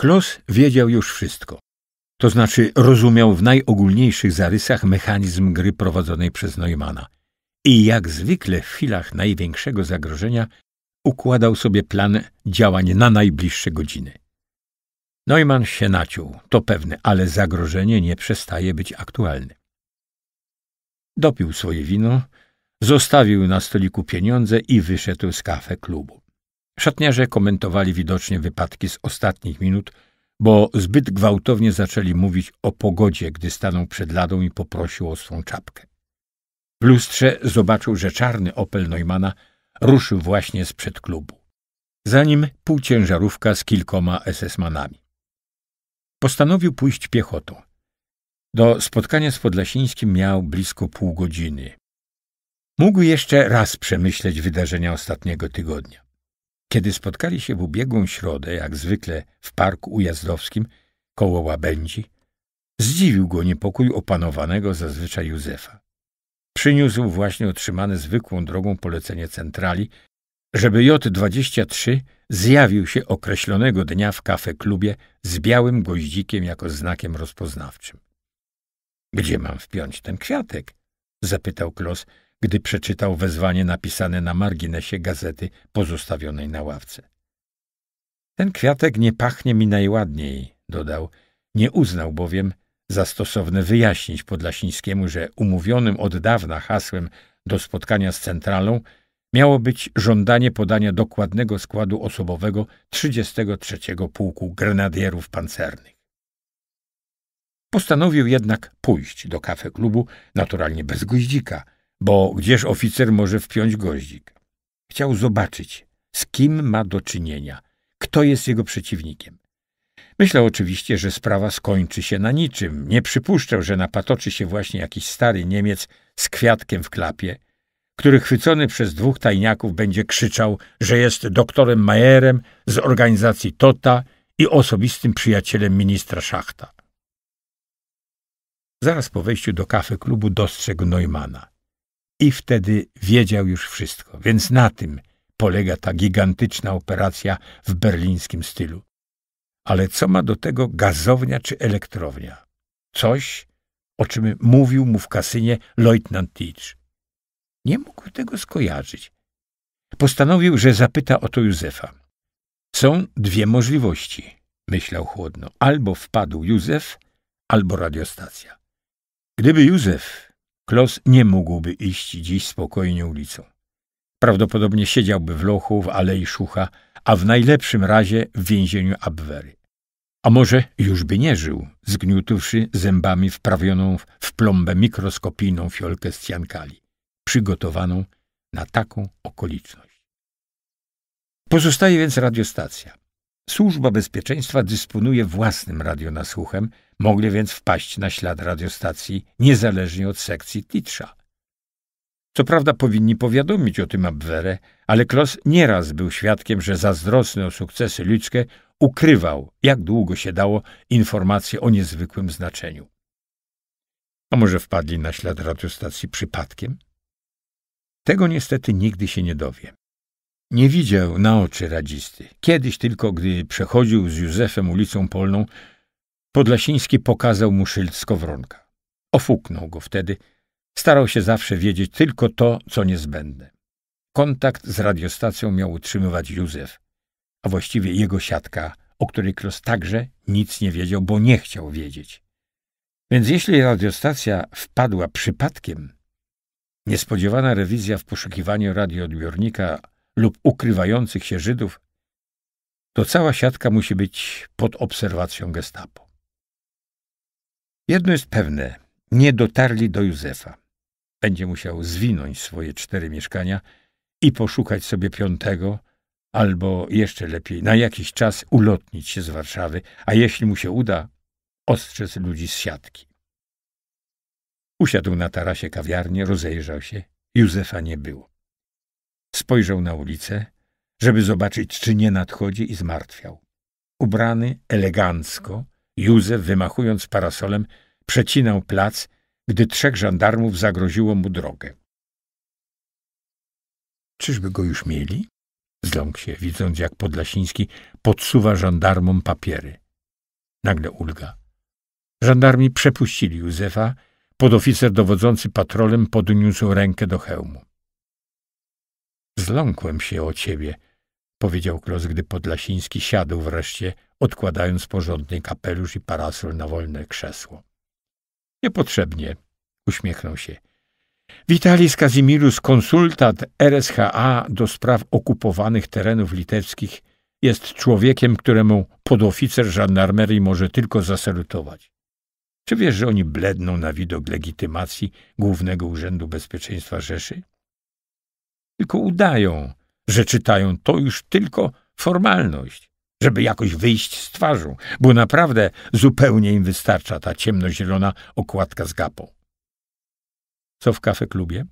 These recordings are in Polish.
Klos wiedział już wszystko. To znaczy rozumiał w najogólniejszych zarysach mechanizm gry prowadzonej przez Neumana. I jak zwykle w chwilach największego zagrożenia układał sobie plan działań na najbliższe godziny. Neumann się naciął, to pewne, ale zagrożenie nie przestaje być aktualne. Dopił swoje wino, zostawił na stoliku pieniądze i wyszedł z kafe klubu. Szatniarze komentowali widocznie wypadki z ostatnich minut, bo zbyt gwałtownie zaczęli mówić o pogodzie, gdy stanął przed ladą i poprosił o swą czapkę. W lustrze zobaczył, że czarny Opel Neumana ruszył właśnie z przed klubu. Za nim półciężarówka z kilkoma SS-manami. Postanowił pójść piechotą. Do spotkania z Podlasińskim miał blisko pół godziny. Mógł jeszcze raz przemyśleć wydarzenia ostatniego tygodnia. Kiedy spotkali się w ubiegłą środę, jak zwykle w parku ujazdowskim, koło łabędzi, zdziwił go niepokój opanowanego zazwyczaj Józefa. Przyniósł właśnie otrzymane zwykłą drogą polecenie centrali, żeby J23 zjawił się określonego dnia w kafe-klubie z białym goździkiem jako znakiem rozpoznawczym. — Gdzie mam wpiąć ten kwiatek? — zapytał Klos, gdy przeczytał wezwanie napisane na marginesie gazety pozostawionej na ławce. Ten kwiatek nie pachnie mi najładniej, dodał. Nie uznał bowiem za stosowne wyjaśnić Podlasińskiemu, że umówionym od dawna hasłem do spotkania z centralą miało być żądanie podania dokładnego składu osobowego 33 Pułku Grenadierów Pancernych. Postanowił jednak pójść do kafe klubu, naturalnie bez guździka – bo gdzież oficer może wpiąć goździk. Chciał zobaczyć, z kim ma do czynienia, kto jest jego przeciwnikiem. Myślał oczywiście, że sprawa skończy się na niczym. Nie przypuszczał, że napatoczy się właśnie jakiś stary Niemiec z kwiatkiem w klapie, który chwycony przez dwóch tajniaków będzie krzyczał, że jest doktorem Majerem z organizacji TOTA i osobistym przyjacielem ministra Szachta. Zaraz po wejściu do kafy klubu dostrzegł Neumana i wtedy wiedział już wszystko. Więc na tym polega ta gigantyczna operacja w berlińskim stylu. Ale co ma do tego gazownia czy elektrownia? Coś, o czym mówił mu w kasynie Leutnant Teach. Nie mógł tego skojarzyć. Postanowił, że zapyta o to Józefa. Są dwie możliwości, myślał chłodno. Albo wpadł Józef, albo radiostacja. Gdyby Józef Klos nie mógłby iść dziś spokojnie ulicą. Prawdopodobnie siedziałby w lochu, w alei Szucha, a w najlepszym razie w więzieniu Abwery. A może już by nie żył, zgniótłszy zębami wprawioną w plombę mikroskopijną fiolkę z ciankali, przygotowaną na taką okoliczność. Pozostaje więc radiostacja. Służba Bezpieczeństwa dysponuje własnym radionasłuchem, mogli więc wpaść na ślad radiostacji niezależnie od sekcji Titrza. Co prawda powinni powiadomić o tym Abwerę, ale Klos nieraz był świadkiem, że zazdrosny o sukcesy ludzkie ukrywał, jak długo się dało, informacje o niezwykłym znaczeniu. A może wpadli na ślad radiostacji przypadkiem? Tego niestety nigdy się nie dowie. Nie widział na oczy radzisty. Kiedyś tylko, gdy przechodził z Józefem ulicą Polną, Podlasiński pokazał mu szyld skowronka. Ofuknął go wtedy. Starał się zawsze wiedzieć tylko to, co niezbędne. Kontakt z radiostacją miał utrzymywać Józef, a właściwie jego siatka, o której Klos także nic nie wiedział, bo nie chciał wiedzieć. Więc jeśli radiostacja wpadła przypadkiem, niespodziewana rewizja w poszukiwaniu radioodbiornika lub ukrywających się Żydów, to cała siatka musi być pod obserwacją gestapo. Jedno jest pewne, nie dotarli do Józefa. Będzie musiał zwinąć swoje cztery mieszkania i poszukać sobie piątego, albo jeszcze lepiej, na jakiś czas ulotnić się z Warszawy, a jeśli mu się uda, ostrzec ludzi z siatki. Usiadł na tarasie kawiarni, rozejrzał się. Józefa nie było. Spojrzał na ulicę, żeby zobaczyć, czy nie nadchodzi i zmartwiał. Ubrany elegancko, Józef, wymachując parasolem, przecinał plac, gdy trzech żandarmów zagroziło mu drogę. Czyżby go już mieli? Zląkł się, widząc, jak Podlasiński podsuwa żandarmom papiery. Nagle ulga. Żandarmi przepuścili Józefa, podoficer dowodzący patrolem podniósł rękę do hełmu. Zląkłem się o ciebie, powiedział Klos, gdy Podlasiński siadł wreszcie, odkładając porządny kapelusz i parasol na wolne krzesło. Niepotrzebnie, uśmiechnął się. Witalis Kazimirus konsultant RSHA do spraw okupowanych terenów litewskich, jest człowiekiem, któremu podoficer żandarmerii może tylko zasalutować. Czy wiesz, że oni bledną na widok legitymacji Głównego Urzędu Bezpieczeństwa Rzeszy? tylko udają, że czytają. To już tylko formalność, żeby jakoś wyjść z twarzą, bo naprawdę zupełnie im wystarcza ta ciemnozielona okładka z gapą. Co w kafe klubie?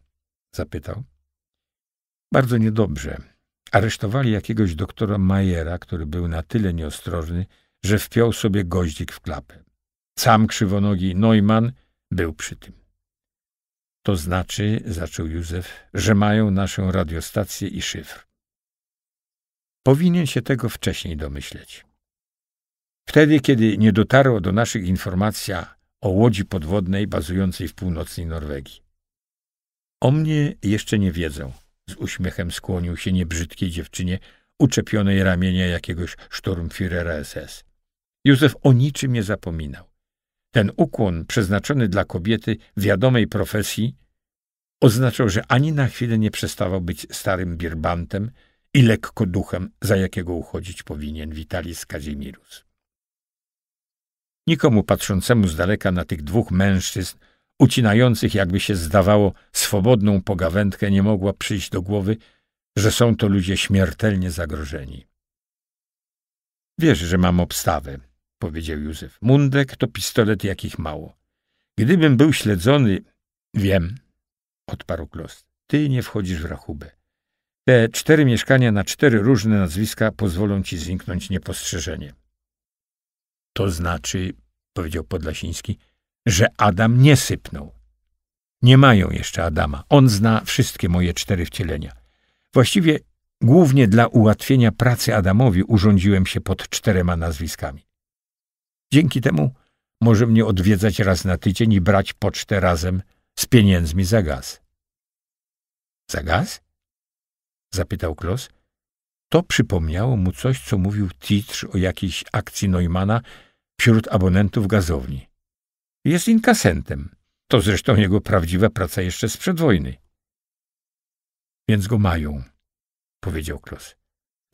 zapytał. Bardzo niedobrze. Aresztowali jakiegoś doktora Majera, który był na tyle nieostrożny, że wpiął sobie goździk w klapę. Sam krzywonogi Neumann był przy tym. To znaczy, zaczął Józef, że mają naszą radiostację i szyfr. Powinien się tego wcześniej domyśleć. Wtedy, kiedy nie dotarła do naszych informacja o łodzi podwodnej bazującej w północnej Norwegii. O mnie jeszcze nie wiedzą. Z uśmiechem skłonił się niebrzydkiej dziewczynie uczepionej ramienia jakiegoś szturmfirera SS. Józef o niczym nie zapominał. Ten ukłon przeznaczony dla kobiety wiadomej profesji oznaczał, że ani na chwilę nie przestawał być starym birbantem i lekko duchem, za jakiego uchodzić powinien Witalis Kazimirus. Nikomu patrzącemu z daleka na tych dwóch mężczyzn, ucinających, jakby się zdawało, swobodną pogawędkę, nie mogła przyjść do głowy, że są to ludzie śmiertelnie zagrożeni. Wiesz, że mam obstawę, powiedział Józef. Mundek to pistolet jakich mało. Gdybym był śledzony... Wiem, odparł Klos. Ty nie wchodzisz w rachubę. Te cztery mieszkania na cztery różne nazwiska pozwolą ci zniknąć niepostrzeżenie. To znaczy, powiedział Podlasiński, że Adam nie sypnął. Nie mają jeszcze Adama. On zna wszystkie moje cztery wcielenia. Właściwie głównie dla ułatwienia pracy Adamowi urządziłem się pod czterema nazwiskami. Dzięki temu może mnie odwiedzać raz na tydzień i brać pocztę razem z pieniędzmi za gaz. — Za gaz? — zapytał Klos. To przypomniało mu coś, co mówił Titrz o jakiejś akcji Neumana wśród abonentów gazowni. — Jest inkasentem. To zresztą jego prawdziwa praca jeszcze sprzed wojny. — Więc go mają — powiedział Klos.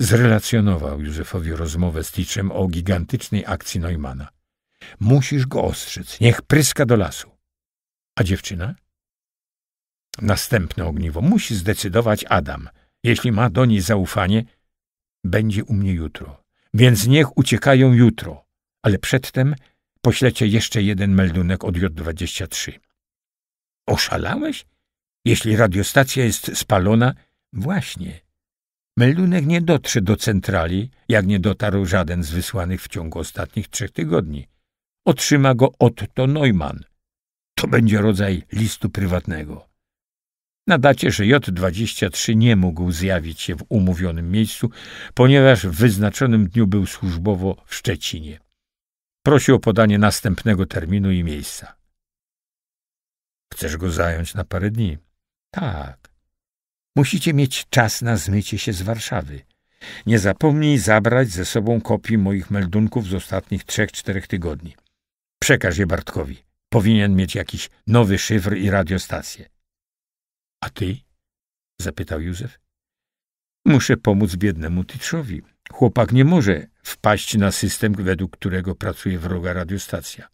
Zrelacjonował Józefowi rozmowę z Ticzem o gigantycznej akcji Neumana. Musisz go ostrzec, niech pryska do lasu. A dziewczyna? Następne ogniwo musi zdecydować Adam. Jeśli ma do niej zaufanie, będzie u mnie jutro. Więc niech uciekają jutro, ale przedtem poślecie jeszcze jeden meldunek od J23. Oszalałeś? Jeśli radiostacja jest spalona, właśnie, Meldunek nie dotrze do centrali, jak nie dotarł żaden z wysłanych w ciągu ostatnich trzech tygodni. Otrzyma go Otto Neumann. To będzie rodzaj listu prywatnego. Na dacie, że J23 nie mógł zjawić się w umówionym miejscu, ponieważ w wyznaczonym dniu był służbowo w Szczecinie. Prosił o podanie następnego terminu i miejsca. Chcesz go zająć na parę dni? Tak. Musicie mieć czas na zmycie się z Warszawy. Nie zapomnij zabrać ze sobą kopii moich meldunków z ostatnich trzech, czterech tygodni. Przekaż je Bartkowi. Powinien mieć jakiś nowy szyfr i radiostację. A ty? zapytał Józef. Muszę pomóc biednemu Tytrzowi. Chłopak nie może wpaść na system, według którego pracuje wroga radiostacja.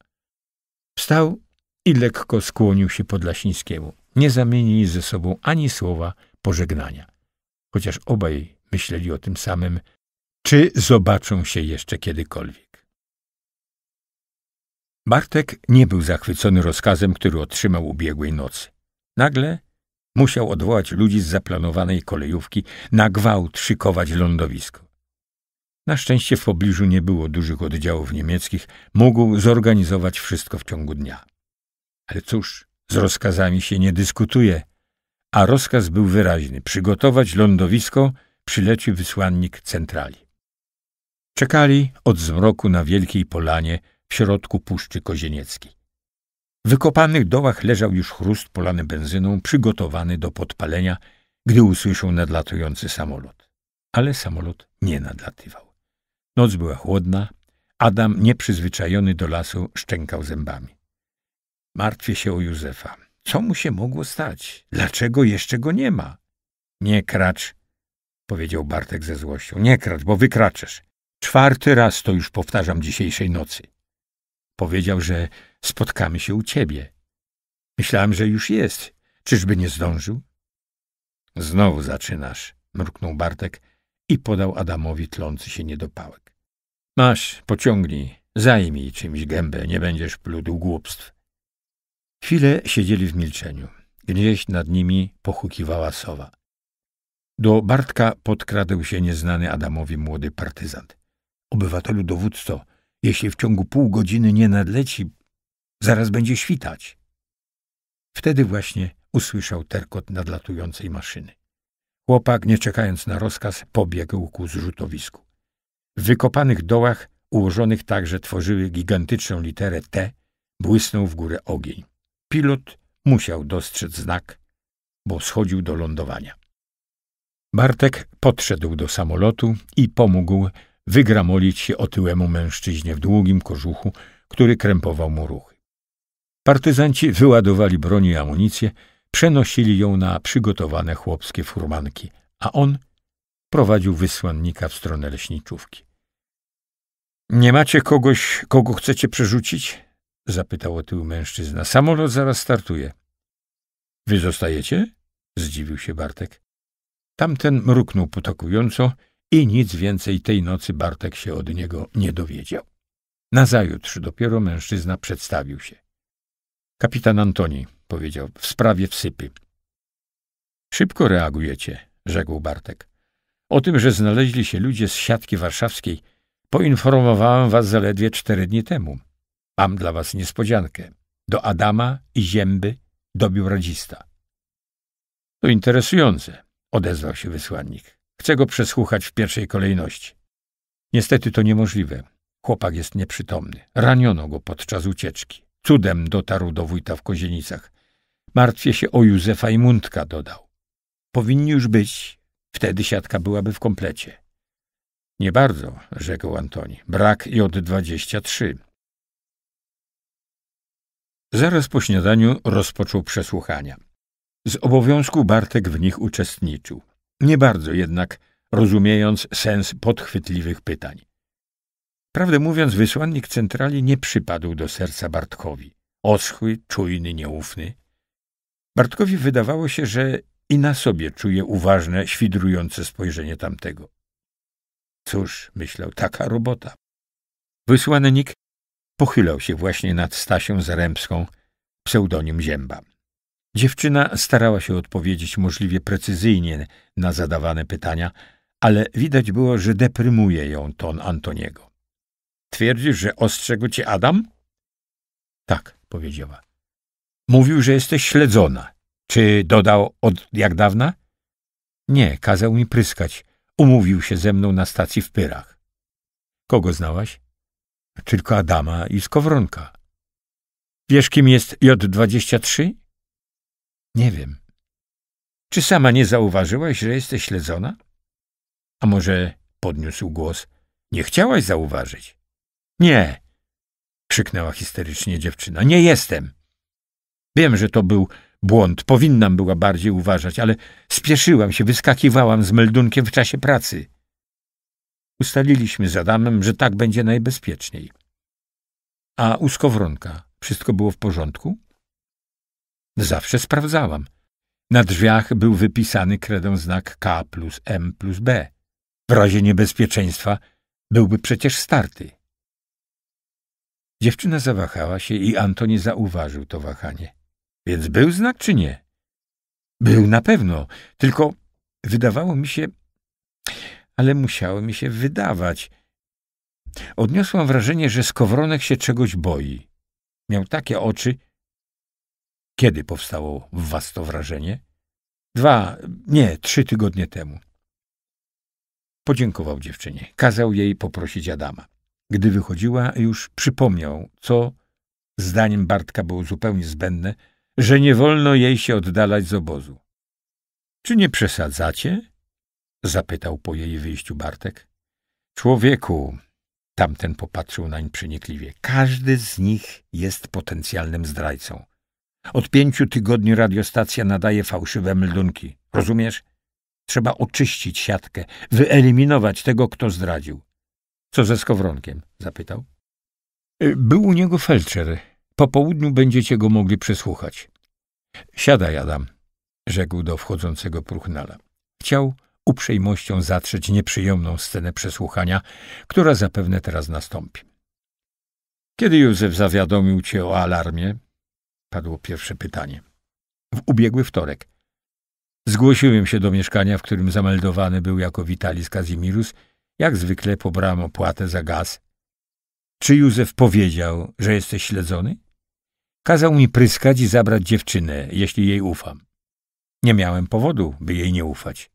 Wstał i lekko skłonił się pod Lasińskiemu. Nie zamienili ze sobą ani słowa, pożegnania. Chociaż obaj myśleli o tym samym, czy zobaczą się jeszcze kiedykolwiek. Bartek nie był zachwycony rozkazem, który otrzymał ubiegłej nocy. Nagle musiał odwołać ludzi z zaplanowanej kolejówki, na gwałt szykować lądowisko. Na szczęście w pobliżu nie było dużych oddziałów niemieckich, mógł zorganizować wszystko w ciągu dnia. Ale cóż, z rozkazami się nie dyskutuje, a rozkaz był wyraźny – przygotować lądowisko, przyleci wysłannik centrali. Czekali od zmroku na wielkiej polanie w środku Puszczy Kozienieckiej. W wykopanych dołach leżał już chrust polany benzyną, przygotowany do podpalenia, gdy usłyszał nadlatujący samolot. Ale samolot nie nadlatywał. Noc była chłodna, Adam, nieprzyzwyczajony do lasu, szczękał zębami. Martwię się o Józefa. Co mu się mogło stać? Dlaczego jeszcze go nie ma? Nie kracz, powiedział Bartek ze złością. Nie kracz, bo wykraczesz. Czwarty raz to już powtarzam dzisiejszej nocy. Powiedział, że spotkamy się u ciebie. Myślałem, że już jest. Czyżby nie zdążył? Znowu zaczynasz, mruknął Bartek i podał Adamowi tlący się niedopałek. Masz, pociągnij, zajmij czymś gębę, nie będziesz pludł głupstw. Chwilę siedzieli w milczeniu. Gdzieś nad nimi pochukiwała sowa. Do Bartka podkradł się nieznany Adamowi młody partyzant. Obywatelu dowódco, jeśli w ciągu pół godziny nie nadleci, zaraz będzie świtać. Wtedy właśnie usłyszał terkot nadlatującej maszyny. Chłopak, nie czekając na rozkaz, pobiegł ku zrzutowisku. W wykopanych dołach, ułożonych tak, że tworzyły gigantyczną literę T, błysnął w górę ogień. Pilot musiał dostrzec znak, bo schodził do lądowania. Bartek podszedł do samolotu i pomógł wygramolić się otyłemu mężczyźnie w długim kożuchu, który krępował mu ruchy. Partyzanci wyładowali broń i amunicję, przenosili ją na przygotowane chłopskie furmanki, a on prowadził wysłannika w stronę leśniczówki. — Nie macie kogoś, kogo chcecie przerzucić? zapytał tył mężczyzna. Samolot zaraz startuje. Wy zostajecie? zdziwił się Bartek. Tamten mruknął potakująco i nic więcej tej nocy Bartek się od niego nie dowiedział. Nazajutrz dopiero mężczyzna przedstawił się. Kapitan Antoni, powiedział, w sprawie wsypy. Szybko reagujecie, rzekł Bartek. O tym, że znaleźli się ludzie z siatki warszawskiej, poinformowałem was zaledwie cztery dni temu. Mam dla was niespodziankę. Do Adama i Zięby dobił radzista. To interesujące, odezwał się wysłannik. Chcę go przesłuchać w pierwszej kolejności. Niestety to niemożliwe. Chłopak jest nieprzytomny. Raniono go podczas ucieczki. Cudem dotarł do wójta w Kozienicach. Martwię się o Józefa i Mundka, dodał. Powinni już być. Wtedy siatka byłaby w komplecie. Nie bardzo, rzekł Antoni. Brak J23. Zaraz po śniadaniu rozpoczął przesłuchania. Z obowiązku Bartek w nich uczestniczył. Nie bardzo jednak, rozumiejąc sens podchwytliwych pytań. Prawdę mówiąc, wysłannik centrali nie przypadł do serca Bartkowi. Oschły, czujny, nieufny. Bartkowi wydawało się, że i na sobie czuje uważne, świdrujące spojrzenie tamtego. Cóż, myślał, taka robota. Wysłannik pochylał się właśnie nad Stasią Zaremską, pseudonim Zięba. Dziewczyna starała się odpowiedzieć możliwie precyzyjnie na zadawane pytania, ale widać było, że deprymuje ją ton Antoniego. Twierdzisz, że ostrzegł cię Adam? Tak, powiedziała. Mówił, że jesteś śledzona. Czy dodał od jak dawna? Nie, kazał mi pryskać. Umówił się ze mną na stacji w Pyrach. Kogo znałaś? tylko Adama i Skowronka. Wiesz, kim jest J23? Nie wiem. Czy sama nie zauważyłaś, że jesteś śledzona? A może, podniósł głos, nie chciałaś zauważyć? Nie, krzyknęła histerycznie dziewczyna. Nie jestem. Wiem, że to był błąd. Powinnam była bardziej uważać, ale spieszyłam się, wyskakiwałam z meldunkiem w czasie pracy. Ustaliliśmy z Adamem, że tak będzie najbezpieczniej. A u skowronka wszystko było w porządku? Zawsze sprawdzałam. Na drzwiach był wypisany kredą znak K plus M plus B. W razie niebezpieczeństwa byłby przecież starty. Dziewczyna zawahała się i Antoni zauważył to wahanie. Więc był znak czy nie? Był na pewno, tylko wydawało mi się, ale musiało mi się wydawać. Odniosłam wrażenie, że skowronek się czegoś boi. Miał takie oczy. Kiedy powstało w was to wrażenie? Dwa, nie, trzy tygodnie temu. Podziękował dziewczynie. Kazał jej poprosić Adama. Gdy wychodziła, już przypomniał, co zdaniem Bartka było zupełnie zbędne, że nie wolno jej się oddalać z obozu. Czy nie przesadzacie? zapytał po jej wyjściu Bartek. Człowieku, tamten popatrzył nań przenikliwie, każdy z nich jest potencjalnym zdrajcą. Od pięciu tygodni radiostacja nadaje fałszywe meldunki. Rozumiesz? Trzeba oczyścić siatkę, wyeliminować tego, kto zdradził. Co ze skowronkiem? zapytał. Y, był u niego felczer. Po południu będziecie go mogli przesłuchać. Siadaj, Adam, rzekł do wchodzącego Pruchnala. Chciał uprzejmością zatrzeć nieprzyjemną scenę przesłuchania, która zapewne teraz nastąpi. Kiedy Józef zawiadomił cię o alarmie? Padło pierwsze pytanie. W ubiegły wtorek. Zgłosiłem się do mieszkania, w którym zameldowany był jako Witalis Kazimirus. Jak zwykle pobrałem opłatę za gaz. Czy Józef powiedział, że jesteś śledzony? Kazał mi pryskać i zabrać dziewczynę, jeśli jej ufam. Nie miałem powodu, by jej nie ufać.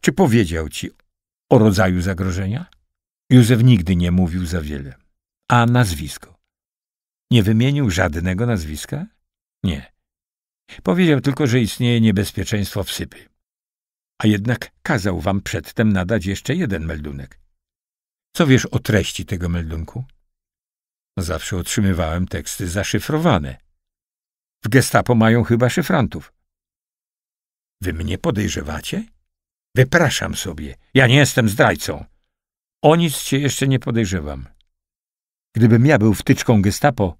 Czy powiedział ci o rodzaju zagrożenia? Józef nigdy nie mówił za wiele. A nazwisko? Nie wymienił żadnego nazwiska? Nie. Powiedział tylko, że istnieje niebezpieczeństwo wsypy. A jednak kazał wam przedtem nadać jeszcze jeden meldunek. Co wiesz o treści tego meldunku? Zawsze otrzymywałem teksty zaszyfrowane. W gestapo mają chyba szyfrantów. Wy mnie podejrzewacie? Wypraszam sobie. Ja nie jestem zdrajcą. O nic cię jeszcze nie podejrzewam. Gdybym ja był wtyczką gestapo,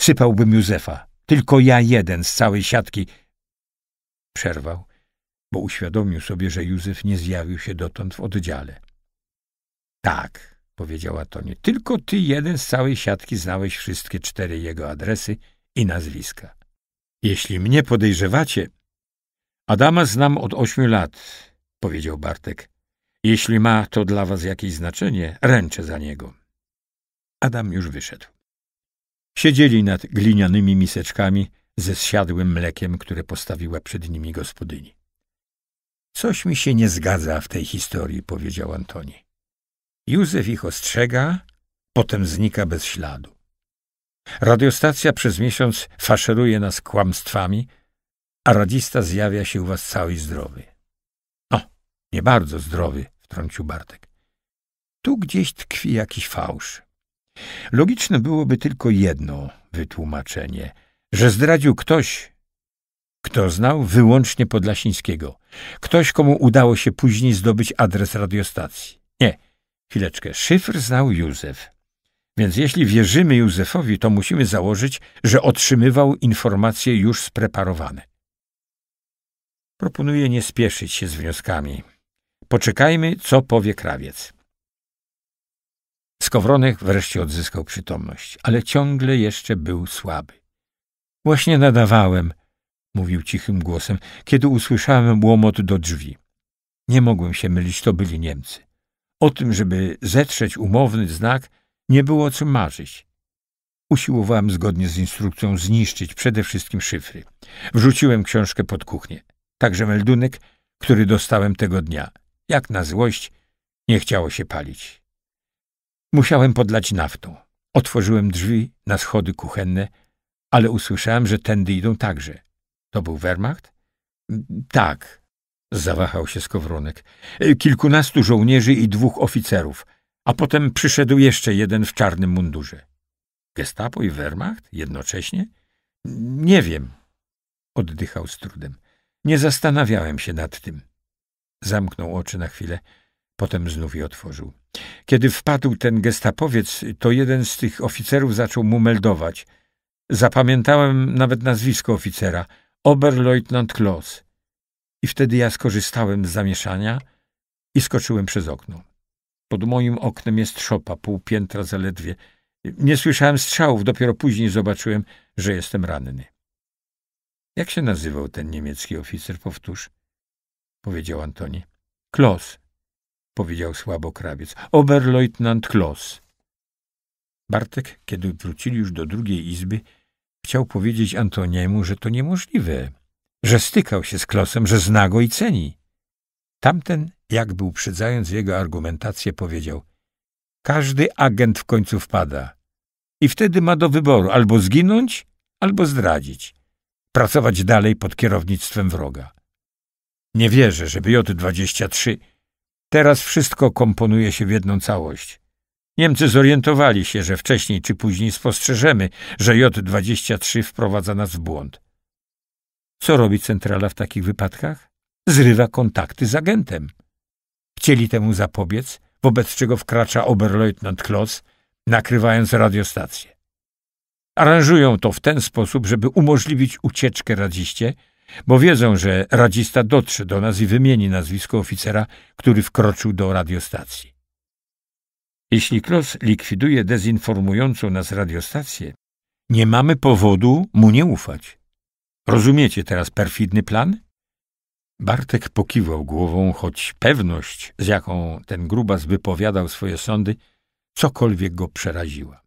sypałbym Józefa. Tylko ja jeden z całej siatki. Przerwał, bo uświadomił sobie, że Józef nie zjawił się dotąd w oddziale. Tak, powiedziała Toni. tylko ty jeden z całej siatki znałeś wszystkie cztery jego adresy i nazwiska. Jeśli mnie podejrzewacie, Adama znam od ośmiu lat powiedział Bartek. Jeśli ma to dla was jakieś znaczenie, ręczę za niego. Adam już wyszedł. Siedzieli nad glinianymi miseczkami ze zsiadłym mlekiem, które postawiła przed nimi gospodyni. Coś mi się nie zgadza w tej historii, powiedział Antoni. Józef ich ostrzega, potem znika bez śladu. Radiostacja przez miesiąc faszeruje nas kłamstwami, a radista zjawia się u was cały zdrowy. Nie bardzo zdrowy, wtrącił Bartek. Tu gdzieś tkwi jakiś fałsz. Logiczne byłoby tylko jedno wytłumaczenie, że zdradził ktoś, kto znał wyłącznie Podlasińskiego. Ktoś, komu udało się później zdobyć adres radiostacji. Nie, chwileczkę, szyfr znał Józef. Więc jeśli wierzymy Józefowi, to musimy założyć, że otrzymywał informacje już spreparowane. Proponuję nie spieszyć się z wnioskami. Poczekajmy, co powie krawiec. Skowronek wreszcie odzyskał przytomność, ale ciągle jeszcze był słaby. Właśnie nadawałem, mówił cichym głosem, kiedy usłyszałem łomot do drzwi. Nie mogłem się mylić, to byli Niemcy. O tym, żeby zetrzeć umowny znak, nie było o czym marzyć. Usiłowałem zgodnie z instrukcją zniszczyć przede wszystkim szyfry. Wrzuciłem książkę pod kuchnię, także meldunek, który dostałem tego dnia. Jak na złość, nie chciało się palić. Musiałem podlać naftą. Otworzyłem drzwi na schody kuchenne, ale usłyszałem, że tędy idą także. To był Wehrmacht? Tak, zawahał się Skowronek. Kilkunastu żołnierzy i dwóch oficerów, a potem przyszedł jeszcze jeden w czarnym mundurze. Gestapo i Wehrmacht jednocześnie? Nie wiem, oddychał z trudem. Nie zastanawiałem się nad tym. Zamknął oczy na chwilę, potem znów je otworzył. Kiedy wpadł ten gestapowiec, to jeden z tych oficerów zaczął mu meldować. Zapamiętałem nawet nazwisko oficera — Oberleutnant Kloss. I wtedy ja skorzystałem z zamieszania i skoczyłem przez okno. Pod moim oknem jest szopa, pół piętra zaledwie. Nie słyszałem strzałów, dopiero później zobaczyłem, że jestem ranny. Jak się nazywał ten niemiecki oficer, powtórz? powiedział Antoni. Klos, powiedział słabo krawiec. Oberleutnant Klos. Bartek, kiedy wrócili już do drugiej izby, chciał powiedzieć Antoniemu, że to niemożliwe, że stykał się z Klosem, że zna go i ceni. Tamten, jakby uprzedzając jego argumentację, powiedział Każdy agent w końcu wpada i wtedy ma do wyboru albo zginąć, albo zdradzić, pracować dalej pod kierownictwem wroga. Nie wierzę, żeby J-23. Teraz wszystko komponuje się w jedną całość. Niemcy zorientowali się, że wcześniej czy później spostrzeżemy, że J-23 wprowadza nas w błąd. Co robi centrala w takich wypadkach? Zrywa kontakty z agentem. Chcieli temu zapobiec, wobec czego wkracza oberleutnant Kloss, nakrywając radiostację. Aranżują to w ten sposób, żeby umożliwić ucieczkę radziście, bo wiedzą, że radzista dotrze do nas i wymieni nazwisko oficera, który wkroczył do radiostacji. Jeśli Klos likwiduje dezinformującą nas radiostację, nie mamy powodu mu nie ufać. Rozumiecie teraz perfidny plan? Bartek pokiwał głową, choć pewność, z jaką ten grubas wypowiadał swoje sądy, cokolwiek go przeraziła.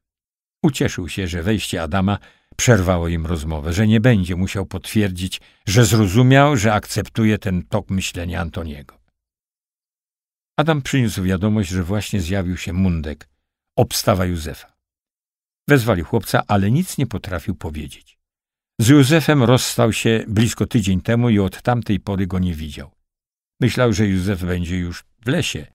Ucieszył się, że wejście Adama przerwało im rozmowę, że nie będzie musiał potwierdzić, że zrozumiał, że akceptuje ten tok myślenia Antoniego. Adam przyniósł wiadomość, że właśnie zjawił się mundek, obstawa Józefa. Wezwali chłopca, ale nic nie potrafił powiedzieć. Z Józefem rozstał się blisko tydzień temu i od tamtej pory go nie widział. Myślał, że Józef będzie już w lesie.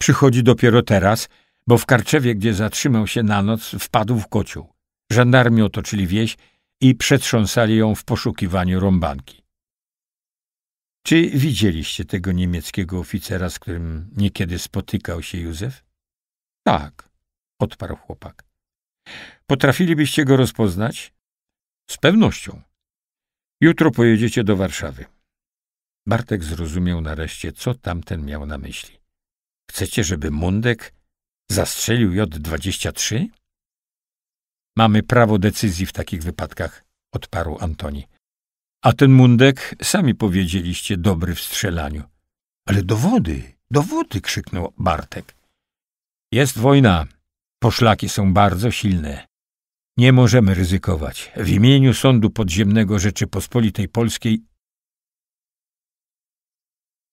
Przychodzi dopiero teraz, bo w Karczewie, gdzie zatrzymał się na noc, wpadł w kocioł. Żandarmi otoczyli wieś i przetrząsali ją w poszukiwaniu rąbanki. Czy widzieliście tego niemieckiego oficera, z którym niekiedy spotykał się Józef? Tak, odparł chłopak. Potrafilibyście go rozpoznać? Z pewnością. Jutro pojedziecie do Warszawy. Bartek zrozumiał nareszcie, co tamten miał na myśli. Chcecie, żeby Mundek zastrzelił J-23? Mamy prawo decyzji w takich wypadkach, odparł Antoni. A ten mundek, sami powiedzieliście, dobry w strzelaniu. Ale dowody, dowody, krzyknął Bartek. Jest wojna. Poszlaki są bardzo silne. Nie możemy ryzykować. W imieniu Sądu Podziemnego Rzeczypospolitej Polskiej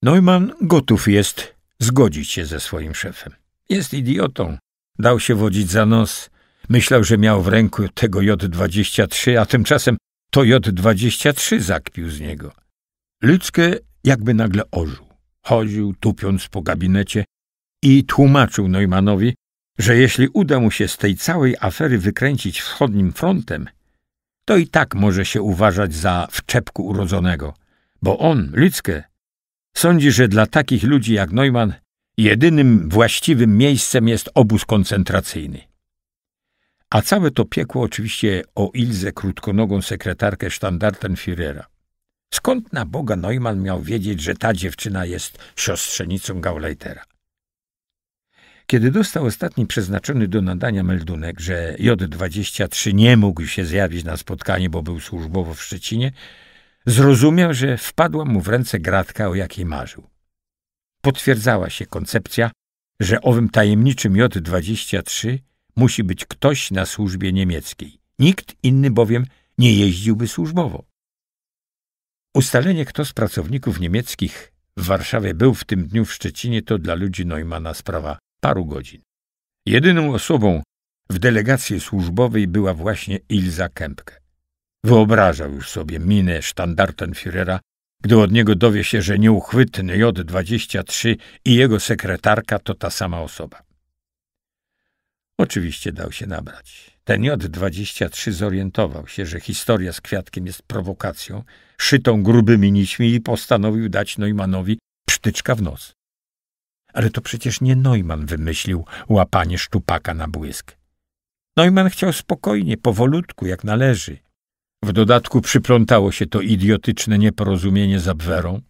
Neumann gotów jest zgodzić się ze swoim szefem. Jest idiotą. Dał się wodzić za nos, Myślał, że miał w ręku tego J-23, a tymczasem to J-23 zakpił z niego. Ludzkie jakby nagle ożył. Chodził, tupiąc po gabinecie i tłumaczył Neumannowi, że jeśli uda mu się z tej całej afery wykręcić wschodnim frontem, to i tak może się uważać za wczepku urodzonego, bo on, ludzkie, sądzi, że dla takich ludzi jak Neumann jedynym właściwym miejscem jest obóz koncentracyjny. A całe to piekło oczywiście o Ilzę krótkonogą sekretarkę Standartenführera. Skąd na Boga Neumann miał wiedzieć, że ta dziewczyna jest siostrzenicą Gauleitera? Kiedy dostał ostatni przeznaczony do nadania meldunek, że J-23 nie mógł się zjawić na spotkanie, bo był służbowo w Szczecinie, zrozumiał, że wpadła mu w ręce gratka, o jakiej marzył. Potwierdzała się koncepcja, że owym tajemniczym J-23 musi być ktoś na służbie niemieckiej. Nikt inny bowiem nie jeździłby służbowo. Ustalenie, kto z pracowników niemieckich w Warszawie był w tym dniu w Szczecinie, to dla ludzi Neumana sprawa paru godzin. Jedyną osobą w delegacji służbowej była właśnie Ilza Kępke. Wyobrażał już sobie minę sztandartenführera, gdy od niego dowie się, że nieuchwytny J-23 i jego sekretarka to ta sama osoba. Oczywiście dał się nabrać. Ten J-23 zorientował się, że historia z kwiatkiem jest prowokacją, szytą grubymi nićmi i postanowił dać Neumannowi psztyczka w nos. Ale to przecież nie Neumann wymyślił łapanie sztupaka na błysk. Neumann chciał spokojnie, powolutku, jak należy. W dodatku przyplątało się to idiotyczne nieporozumienie z Abwerą.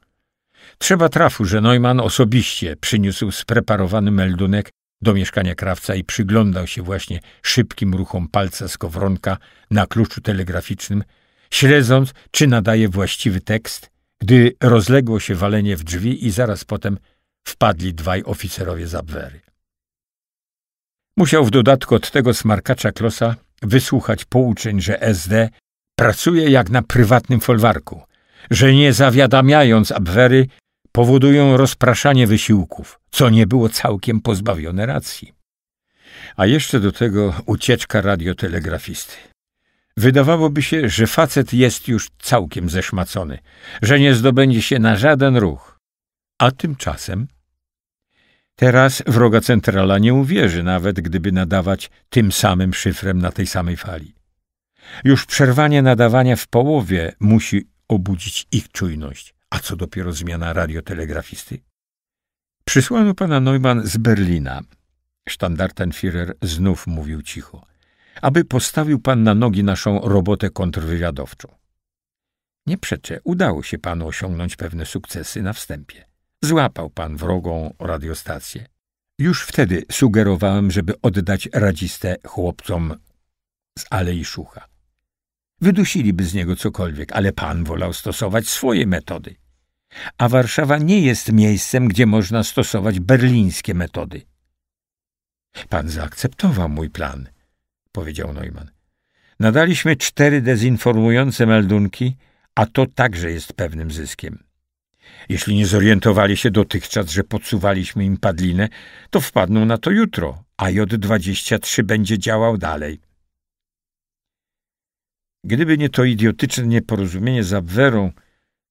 Trzeba trafu, że Neumann osobiście przyniósł spreparowany meldunek do mieszkania krawca i przyglądał się właśnie szybkim ruchom palca skowronka na kluczu telegraficznym, śledząc, czy nadaje właściwy tekst, gdy rozległo się walenie w drzwi i zaraz potem wpadli dwaj oficerowie z Abwery. Musiał w dodatku od tego smarkacza Klosa wysłuchać pouczeń, że SD pracuje jak na prywatnym folwarku, że nie zawiadamiając Abwery powodują rozpraszanie wysiłków, co nie było całkiem pozbawione racji. A jeszcze do tego ucieczka radiotelegrafisty. Wydawałoby się, że facet jest już całkiem zeszmacony, że nie zdobędzie się na żaden ruch. A tymczasem... Teraz wroga centrala nie uwierzy, nawet gdyby nadawać tym samym szyfrem na tej samej fali. Już przerwanie nadawania w połowie musi obudzić ich czujność a co dopiero zmiana radiotelegrafisty? Przysłano pana Neumann z Berlina. Standartenführer znów mówił cicho. Aby postawił pan na nogi naszą robotę kontrwywiadowczą. Nie przeczę, udało się panu osiągnąć pewne sukcesy na wstępie. Złapał pan wrogą radiostację. Już wtedy sugerowałem, żeby oddać radzistę chłopcom z Alei Szucha. Wydusiliby z niego cokolwiek, ale pan wolał stosować swoje metody. A Warszawa nie jest miejscem, gdzie można stosować berlińskie metody. Pan zaakceptował mój plan, powiedział Neumann. Nadaliśmy cztery dezinformujące meldunki, a to także jest pewnym zyskiem. Jeśli nie zorientowali się dotychczas, że podsuwaliśmy im padlinę, to wpadną na to jutro, a J23 będzie działał dalej. Gdyby nie to idiotyczne nieporozumienie z Abwerą,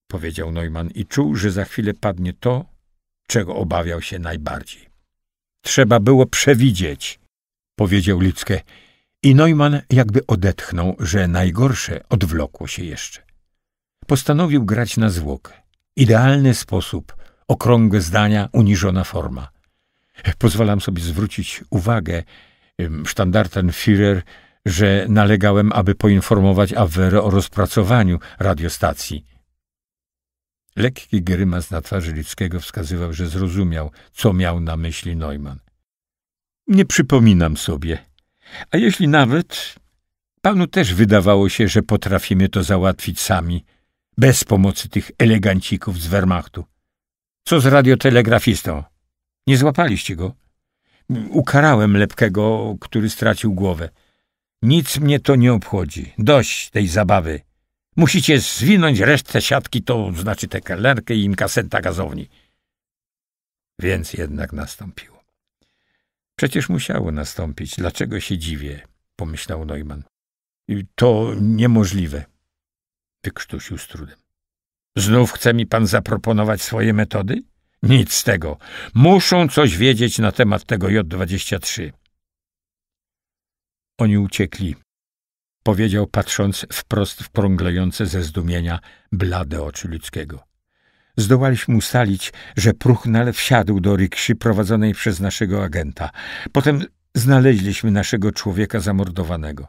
powiedział Neumann i czuł, że za chwilę padnie to, czego obawiał się najbardziej. Trzeba było przewidzieć, powiedział Lipskę. I Neumann jakby odetchnął, że najgorsze odwlokło się jeszcze. Postanowił grać na zwłokę. Idealny sposób, okrągłe zdania, uniżona forma. Pozwalam sobie zwrócić uwagę, Führer, że nalegałem, aby poinformować Awerę o rozpracowaniu radiostacji. Lekki grymas na twarzy Lickiego wskazywał, że zrozumiał, co miał na myśli Neumann. Nie przypominam sobie. A jeśli nawet, panu też wydawało się, że potrafimy to załatwić sami, bez pomocy tych elegancików z Wehrmachtu. Co z radiotelegrafistą? Nie złapaliście go? Ukarałem lepkiego, który stracił głowę. Nic mnie to nie obchodzi. Dość tej zabawy. Musicie zwinąć resztę siatki, to znaczy tę kelnerkę i inkasenta gazowni. Więc jednak nastąpiło. Przecież musiało nastąpić. Dlaczego się dziwię? Pomyślał Neumann. To niemożliwe. Wykrztusił z trudem. Znów chce mi pan zaproponować swoje metody? Nic z tego. Muszą coś wiedzieć na temat tego J-23. Oni uciekli, powiedział patrząc wprost w prąglejące ze zdumienia blade oczy ludzkiego. Zdołaliśmy ustalić, że Pruchnal wsiadł do rikszy prowadzonej przez naszego agenta. Potem znaleźliśmy naszego człowieka zamordowanego.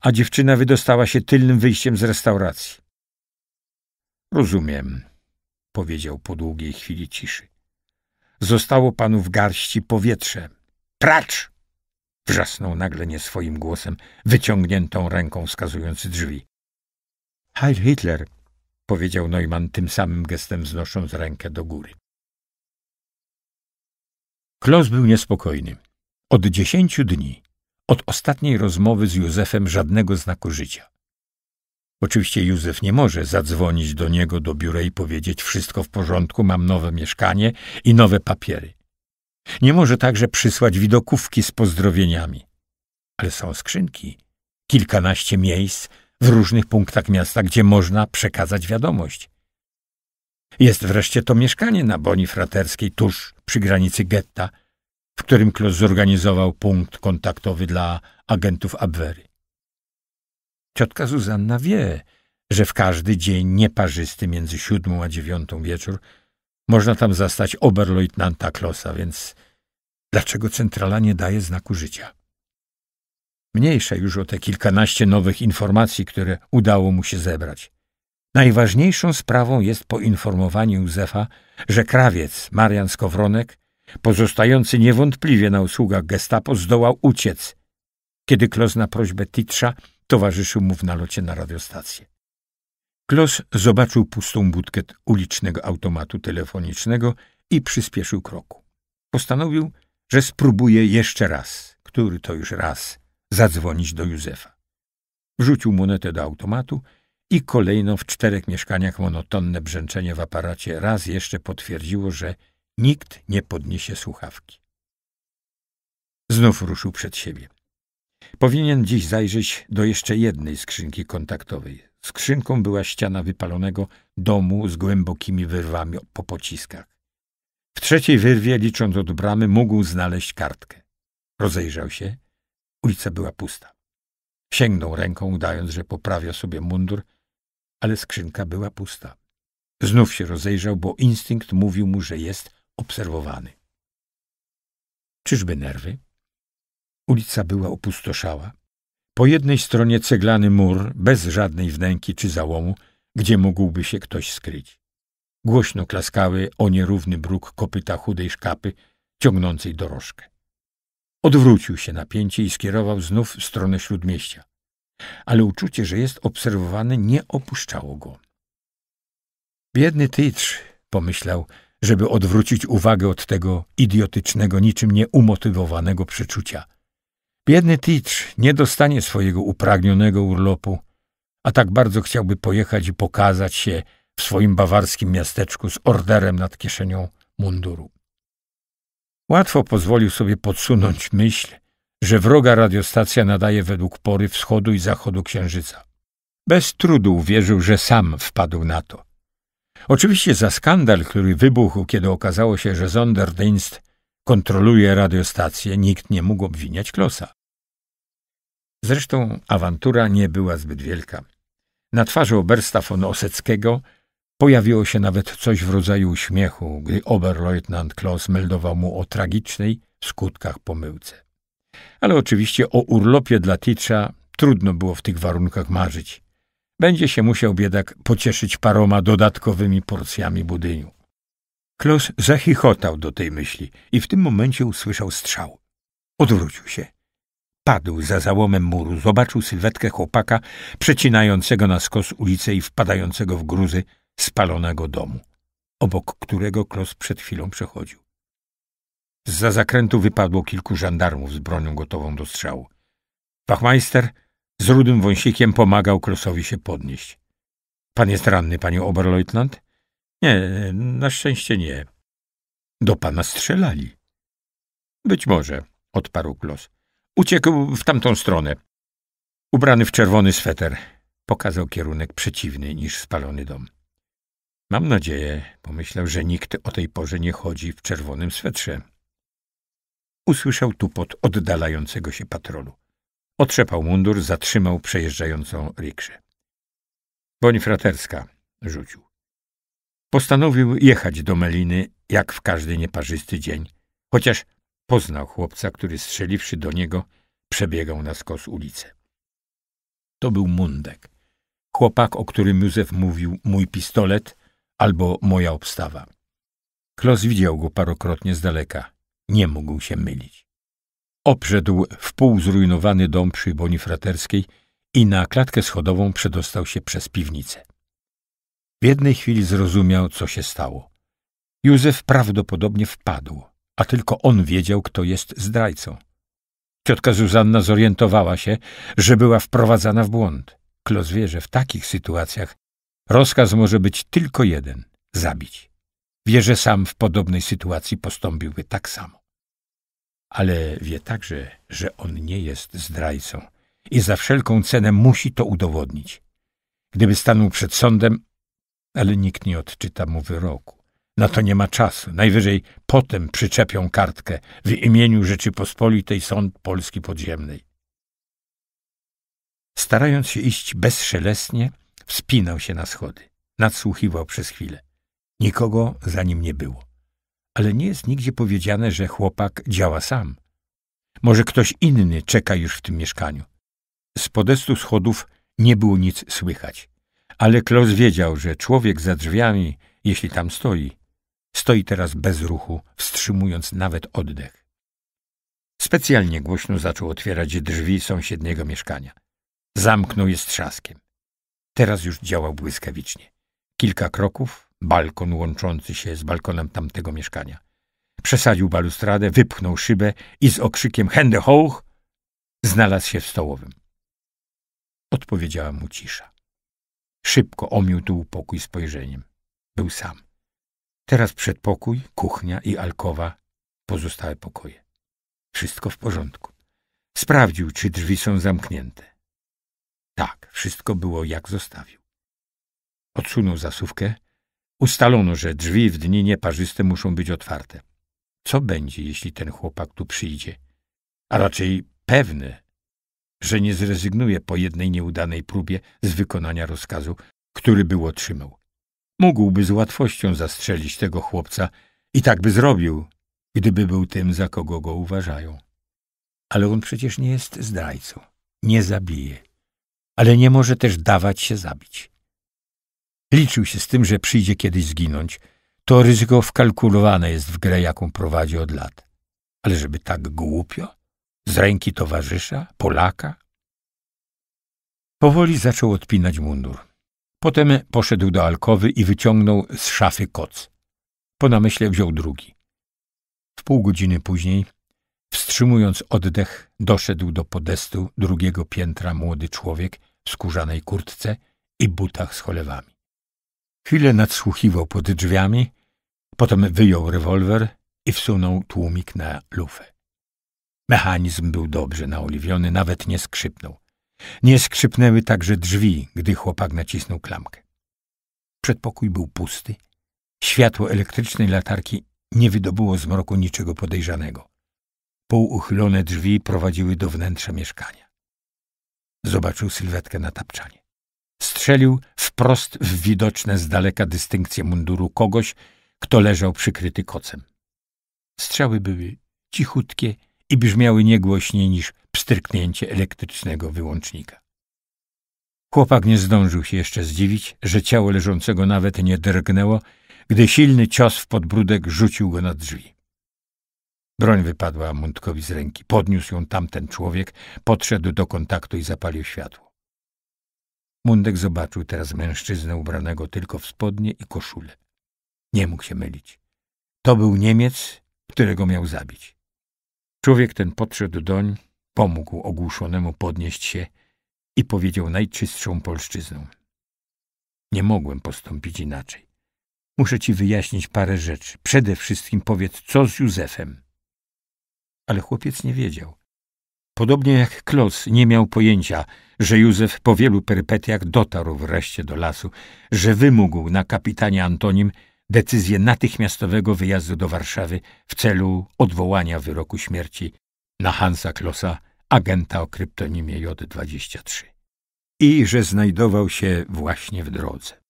A dziewczyna wydostała się tylnym wyjściem z restauracji. Rozumiem, powiedział po długiej chwili ciszy. Zostało panu w garści powietrze. Pracz! Wrzasnął nagle nie swoim głosem, wyciągniętą ręką wskazując drzwi. Heil Hitler! powiedział Neumann tym samym gestem wznosząc rękę do góry. Klos był niespokojny. Od dziesięciu dni, od ostatniej rozmowy z Józefem żadnego znaku życia. Oczywiście Józef nie może zadzwonić do niego do biura i powiedzieć wszystko w porządku, mam nowe mieszkanie i nowe papiery. Nie może także przysłać widokówki z pozdrowieniami. Ale są skrzynki, kilkanaście miejsc w różnych punktach miasta, gdzie można przekazać wiadomość. Jest wreszcie to mieszkanie na Boni Fraterskiej, tuż przy granicy getta, w którym Klos zorganizował punkt kontaktowy dla agentów Abwery. Ciotka Zuzanna wie, że w każdy dzień nieparzysty między siódmą a dziewiątą wieczór można tam zastać oberleutnanta Klosa, więc dlaczego centrala nie daje znaku życia? Mniejsza już o te kilkanaście nowych informacji, które udało mu się zebrać. Najważniejszą sprawą jest poinformowanie Józefa, że krawiec Marian Skowronek, pozostający niewątpliwie na usługach gestapo, zdołał uciec, kiedy Klos na prośbę Titrza towarzyszył mu w nalocie na radiostację. Klos zobaczył pustą budkę ulicznego automatu telefonicznego i przyspieszył kroku. Postanowił, że spróbuje jeszcze raz, który to już raz, zadzwonić do Józefa. Wrzucił monetę do automatu i kolejno w czterech mieszkaniach monotonne brzęczenie w aparacie raz jeszcze potwierdziło, że nikt nie podniesie słuchawki. Znów ruszył przed siebie. Powinien dziś zajrzeć do jeszcze jednej skrzynki kontaktowej. Skrzynką była ściana wypalonego domu z głębokimi wyrwami po pociskach. W trzeciej wyrwie, licząc od bramy, mógł znaleźć kartkę. Rozejrzał się. Ulica była pusta. Sięgnął ręką, udając, że poprawia sobie mundur, ale skrzynka była pusta. Znów się rozejrzał, bo instynkt mówił mu, że jest obserwowany. Czyżby nerwy? Ulica była opustoszała. Po jednej stronie ceglany mur, bez żadnej wnęki czy załomu, gdzie mógłby się ktoś skryć. Głośno klaskały o nierówny bruk kopyta chudej szkapy, ciągnącej dorożkę. Odwrócił się napięcie i skierował znów w stronę śródmieścia. Ale uczucie, że jest obserwowany, nie opuszczało go. Biedny tytrz, pomyślał, żeby odwrócić uwagę od tego idiotycznego, niczym nieumotywowanego przeczucia – Biedny Teach nie dostanie swojego upragnionego urlopu, a tak bardzo chciałby pojechać i pokazać się w swoim bawarskim miasteczku z orderem nad kieszenią munduru. Łatwo pozwolił sobie podsunąć myśl, że wroga radiostacja nadaje według pory wschodu i zachodu księżyca. Bez trudu uwierzył, że sam wpadł na to. Oczywiście za skandal, który wybuchł, kiedy okazało się, że Zonderdienst kontroluje radiostację, nikt nie mógł obwiniać Klosa. Zresztą awantura nie była zbyt wielka. Na twarzy Obersta von Oseckiego pojawiło się nawet coś w rodzaju uśmiechu, gdy Oberleutnant Klaus meldował mu o tragicznej w skutkach pomyłce. Ale oczywiście o urlopie dla Ticza trudno było w tych warunkach marzyć. Będzie się musiał biedak pocieszyć paroma dodatkowymi porcjami budyniu. Klaus zachichotał do tej myśli i w tym momencie usłyszał strzał. Odwrócił się. Padł za załomem muru, zobaczył sylwetkę chłopaka przecinającego na skos ulicę i wpadającego w gruzy spalonego domu, obok którego Klos przed chwilą przechodził. Za zakrętu wypadło kilku żandarmów z bronią gotową do strzału. Wachmeister z rudym wąsikiem pomagał Klosowi się podnieść. Pan jest ranny, panie oberleutnant? Nie, na szczęście nie. Do pana strzelali. Być może, odparł Klos. Uciekł w tamtą stronę. Ubrany w czerwony sweter, pokazał kierunek przeciwny niż spalony dom. Mam nadzieję, pomyślał, że nikt o tej porze nie chodzi w czerwonym swetrze. Usłyszał tupot oddalającego się patrolu. Otrzepał mundur, zatrzymał przejeżdżającą rikszę. Boń fraterska, rzucił. Postanowił jechać do Meliny, jak w każdy nieparzysty dzień, chociaż Poznał chłopca, który strzeliwszy do niego, przebiegał na skos ulicę. To był Mundek. Chłopak, o którym Józef mówił, mój pistolet albo moja obstawa. Klos widział go parokrotnie z daleka. Nie mógł się mylić. Obrzedł wpół zrujnowany dom przy Bonifraterskiej i na klatkę schodową przedostał się przez piwnicę. W jednej chwili zrozumiał, co się stało. Józef prawdopodobnie wpadł a tylko on wiedział, kto jest zdrajcą. Ciotka Zuzanna zorientowała się, że była wprowadzana w błąd. Klos wie, że w takich sytuacjach rozkaz może być tylko jeden – zabić. Wie, że sam w podobnej sytuacji postąpiłby tak samo. Ale wie także, że on nie jest zdrajcą i za wszelką cenę musi to udowodnić. Gdyby stanął przed sądem, ale nikt nie odczyta mu wyroku. Na to nie ma czasu. Najwyżej potem przyczepią kartkę w imieniu Rzeczypospolitej Sąd Polski Podziemnej. Starając się iść bezszelestnie, wspinał się na schody. Nadsłuchiwał przez chwilę. Nikogo za nim nie było. Ale nie jest nigdzie powiedziane, że chłopak działa sam. Może ktoś inny czeka już w tym mieszkaniu. Z podestu schodów nie było nic słychać. Ale Klaus wiedział, że człowiek za drzwiami, jeśli tam stoi, Stoi teraz bez ruchu, wstrzymując nawet oddech. Specjalnie głośno zaczął otwierać drzwi sąsiedniego mieszkania. Zamknął je z trzaskiem. Teraz już działał błyskawicznie. Kilka kroków, balkon łączący się z balkonem tamtego mieszkania. Przesadził balustradę, wypchnął szybę i z okrzykiem Hände hoch znalazł się w stołowym. Odpowiedziała mu cisza. Szybko omiótł tu pokój spojrzeniem. Był sam. Teraz przedpokój, kuchnia i alkowa, pozostałe pokoje. Wszystko w porządku. Sprawdził, czy drzwi są zamknięte. Tak, wszystko było jak zostawił. Odsunął zasuwkę. Ustalono, że drzwi w dni nieparzyste muszą być otwarte. Co będzie, jeśli ten chłopak tu przyjdzie? A raczej pewny, że nie zrezygnuje po jednej nieudanej próbie z wykonania rozkazu, który był otrzymał. Mógłby z łatwością zastrzelić tego chłopca i tak by zrobił, gdyby był tym, za kogo go uważają. Ale on przecież nie jest zdrajcą, nie zabije, ale nie może też dawać się zabić. Liczył się z tym, że przyjdzie kiedyś zginąć. To ryzyko wkalkulowane jest w grę, jaką prowadzi od lat. Ale żeby tak głupio? Z ręki towarzysza? Polaka? Powoli zaczął odpinać mundur. Potem poszedł do alkowy i wyciągnął z szafy koc. Po namyśle wziął drugi. W pół godziny później, wstrzymując oddech, doszedł do podestu drugiego piętra młody człowiek w skórzanej kurtce i butach z cholewami. Chwilę nadsłuchiwał pod drzwiami, potem wyjął rewolwer i wsunął tłumik na lufę. Mechanizm był dobrze naoliwiony, nawet nie skrzypnął. Nie skrzypnęły także drzwi, gdy chłopak nacisnął klamkę. Przedpokój był pusty. Światło elektrycznej latarki nie wydobyło z mroku niczego podejrzanego. Półuchylone drzwi prowadziły do wnętrza mieszkania. Zobaczył sylwetkę na tapczanie. Strzelił wprost w widoczne z daleka dystynkcję munduru kogoś, kto leżał przykryty kocem. Strzały były cichutkie i brzmiały głośniej niż pstryknięcie elektrycznego wyłącznika. Chłopak nie zdążył się jeszcze zdziwić, że ciało leżącego nawet nie drgnęło, gdy silny cios w podbródek rzucił go na drzwi. Broń wypadła Mundkowi z ręki. Podniósł ją tamten człowiek, podszedł do kontaktu i zapalił światło. Mundek zobaczył teraz mężczyznę ubranego tylko w spodnie i koszulę. Nie mógł się mylić. To był Niemiec, którego miał zabić. Człowiek ten podszedł doń, pomógł ogłuszonemu podnieść się i powiedział najczystszą polszczyzną. Nie mogłem postąpić inaczej. Muszę ci wyjaśnić parę rzeczy. Przede wszystkim powiedz, co z Józefem. Ale chłopiec nie wiedział. Podobnie jak Klos nie miał pojęcia, że Józef po wielu perypetiach dotarł wreszcie do lasu, że wymógł na kapitanie Antonim decyzję natychmiastowego wyjazdu do Warszawy w celu odwołania wyroku śmierci na Hansa Klosa agenta o kryptonimie J23 i że znajdował się właśnie w drodze.